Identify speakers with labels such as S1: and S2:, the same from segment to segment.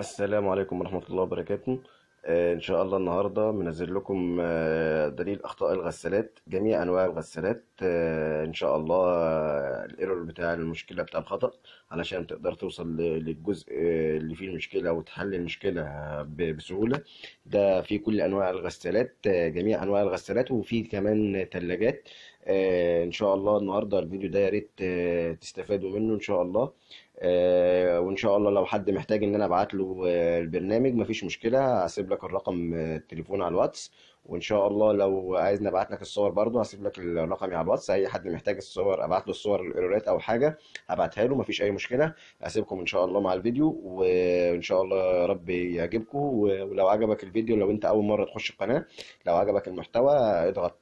S1: السلام عليكم ورحمة الله وبركاته آه إن شاء الله النهاردة منزل لكم آه دليل أخطاء الغسالات جميع أنواع الغسالات آه إن شاء الله آه، الإيرور بتاع المشكلة بتاع الخطأ علشان تقدر توصل للجزء آه، اللي فيه المشكلة وتحل المشكلة آه، بسهولة ده في كل أنواع الغسالات جميع أنواع الغسالات وفي كمان تلاجات إن شاء الله النهاردة الفيديو ده يا ريت تستفادوا منه إن شاء الله آه، وان شاء الله لو حد محتاج ان انا ابعت له آه، البرنامج مفيش مشكله هسيب لك الرقم آه، التليفون على الواتس وان شاء الله لو عايز ابعت لك الصور برضه هسيب لك الرقم على الواتس اي حد محتاج الصور ابعت له الصور الايرورات او حاجه هبعتها له مفيش اي مشكله هسيبكم ان شاء الله مع الفيديو وان شاء الله يا رب يعجبكم ولو عجبك الفيديو لو انت اول مره تخش القناه لو عجبك المحتوى اضغط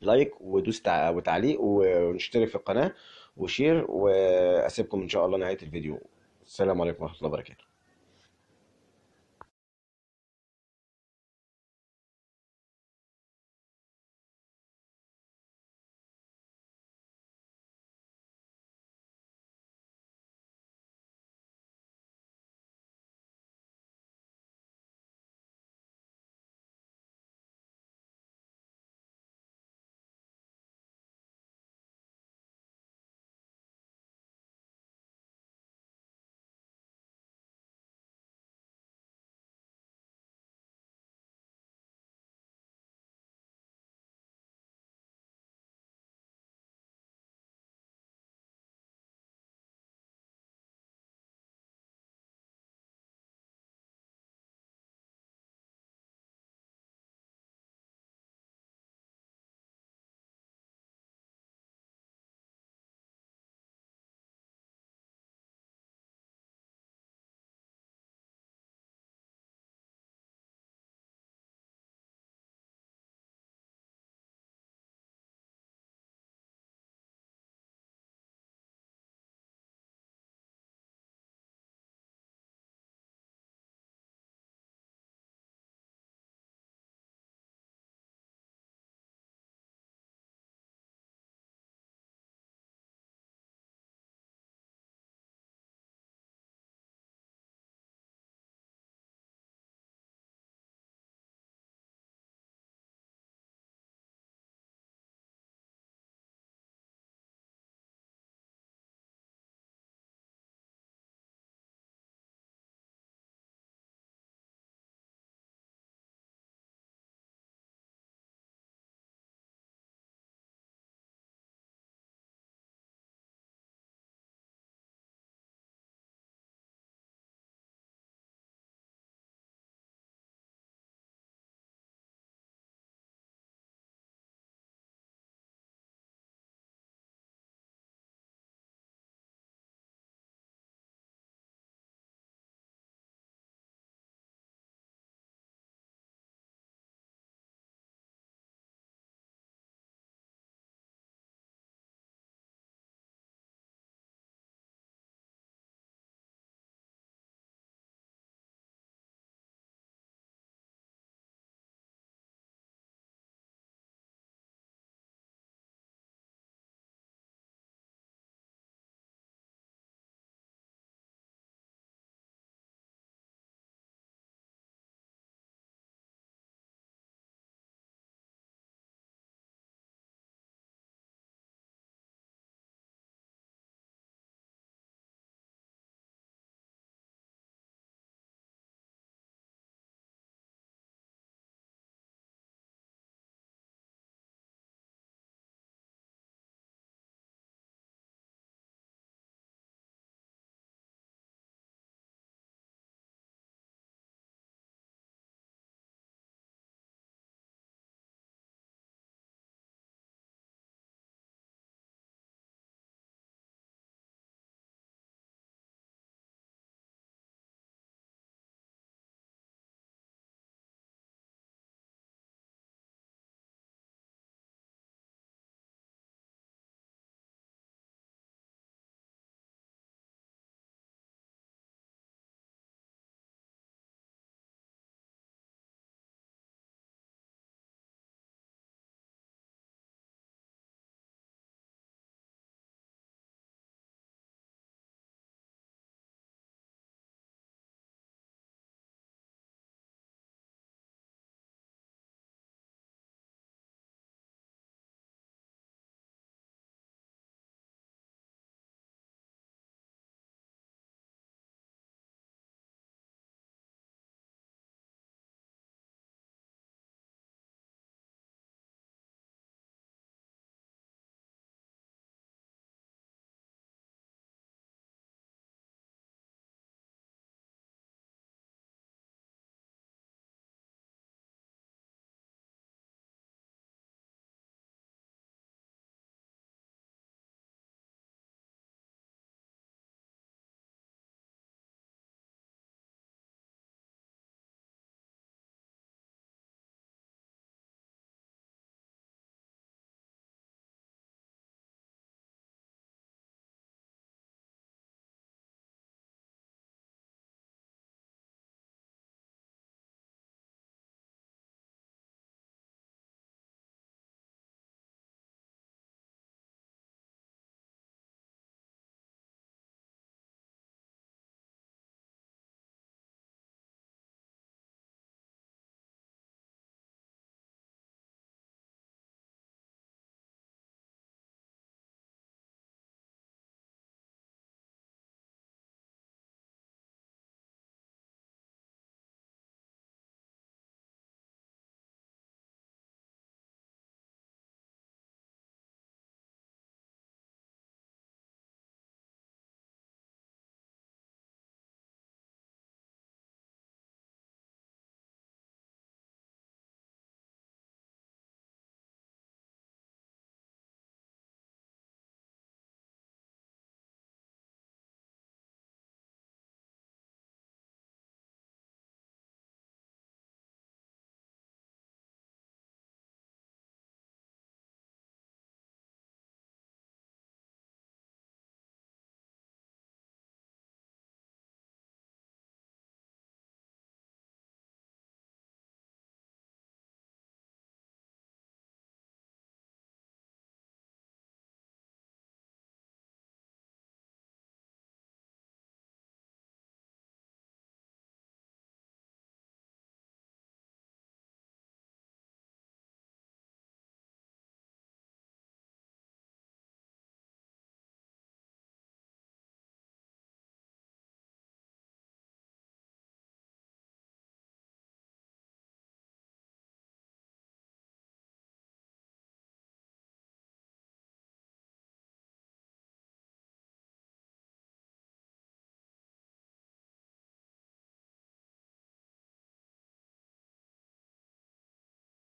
S1: لايك ودوس وتعليق ونشترك في القناه وشير واسيبكم ان شاء الله نهايه الفيديو السلام
S2: عليكم ورحمه الله وبركاته